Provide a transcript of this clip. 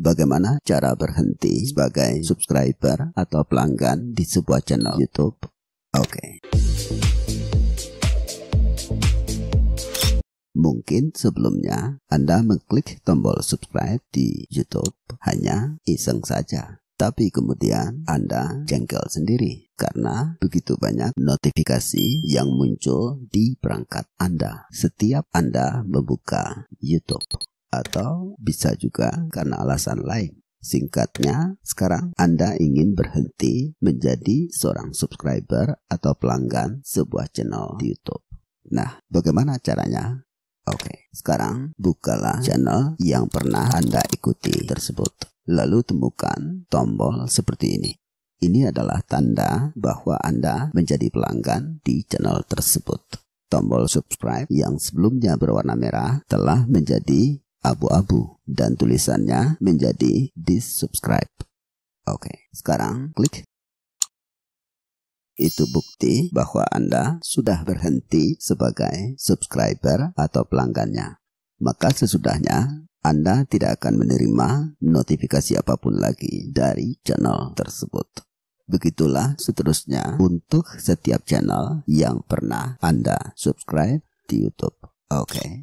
bagaimana cara berhenti sebagai subscriber atau pelanggan di sebuah channel YouTube. Oke. Mungkin sebelumnya Anda mengklik tombol subscribe di YouTube hanya iseng saja. Tapi kemudian Anda jengkel sendiri karena begitu banyak notifikasi yang muncul di perangkat Anda setiap Anda membuka YouTube atau bisa juga karena alasan lain. Singkatnya, sekarang Anda ingin berhenti menjadi seorang subscriber atau pelanggan sebuah channel di YouTube. Nah, bagaimana caranya? Oke, sekarang bukalah channel yang pernah Anda ikuti tersebut. Lalu temukan tombol seperti ini. Ini adalah tanda bahwa Anda menjadi pelanggan di channel tersebut. Tombol subscribe yang sebelumnya berwarna merah telah menjadi abu-abu dan tulisannya menjadi disubscribe. Oke, sekarang klik. Itu bukti bahwa Anda sudah berhenti sebagai subscriber atau pelanggannya. Maka sesudahnya Anda tidak akan menerima notifikasi apapun lagi dari channel tersebut. Begitulah seterusnya untuk setiap channel yang pernah Anda subscribe di YouTube. Oke. Okay.